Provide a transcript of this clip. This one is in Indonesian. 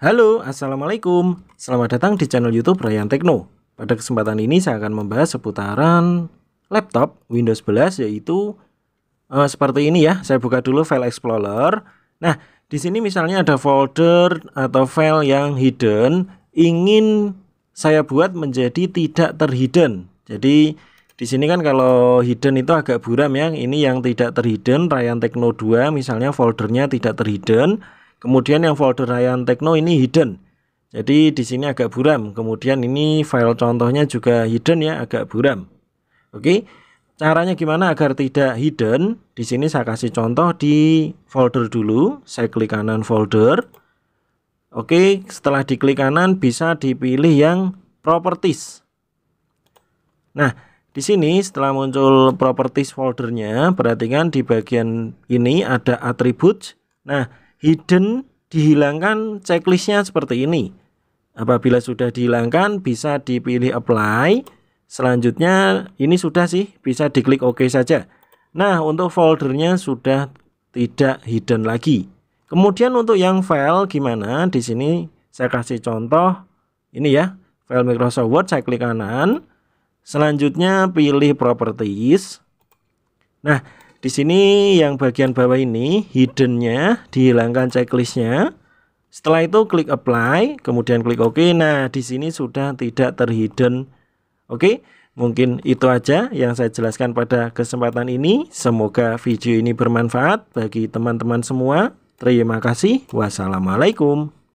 Halo, Assalamualaikum. Selamat datang di channel YouTube Rayan Tekno. Pada kesempatan ini saya akan membahas seputaran laptop Windows 11 yaitu uh, seperti ini ya. Saya buka dulu file Explorer. Nah, di sini misalnya ada folder atau file yang hidden ingin saya buat menjadi tidak terhidden. Jadi di sini kan kalau hidden itu agak buram ya. Ini yang tidak terhidden Rayan Tekno 2 misalnya foldernya tidak terhidden. Kemudian yang folder Ryan Techno ini hidden. Jadi di sini agak buram. Kemudian ini file contohnya juga hidden ya, agak buram. Oke. Caranya gimana agar tidak hidden? Di sini saya kasih contoh di folder dulu. Saya klik kanan folder. Oke, setelah diklik kanan bisa dipilih yang properties. Nah, di sini setelah muncul properties foldernya, perhatikan di bagian ini ada atribut. Nah, hidden dihilangkan checklistnya seperti ini. Apabila sudah dihilangkan bisa dipilih apply. Selanjutnya ini sudah sih bisa diklik OK saja. Nah untuk foldernya sudah tidak hidden lagi. Kemudian untuk yang file gimana? Di sini saya kasih contoh ini ya file Microsoft Word saya klik kanan. Selanjutnya pilih properties. Nah di sini yang bagian bawah ini hiddennya dihilangkan checklistnya. Setelah itu klik apply, kemudian klik OK. Nah, di sini sudah tidak terhidden. Oke, mungkin itu aja yang saya jelaskan pada kesempatan ini. Semoga video ini bermanfaat bagi teman-teman semua. Terima kasih. Wassalamualaikum.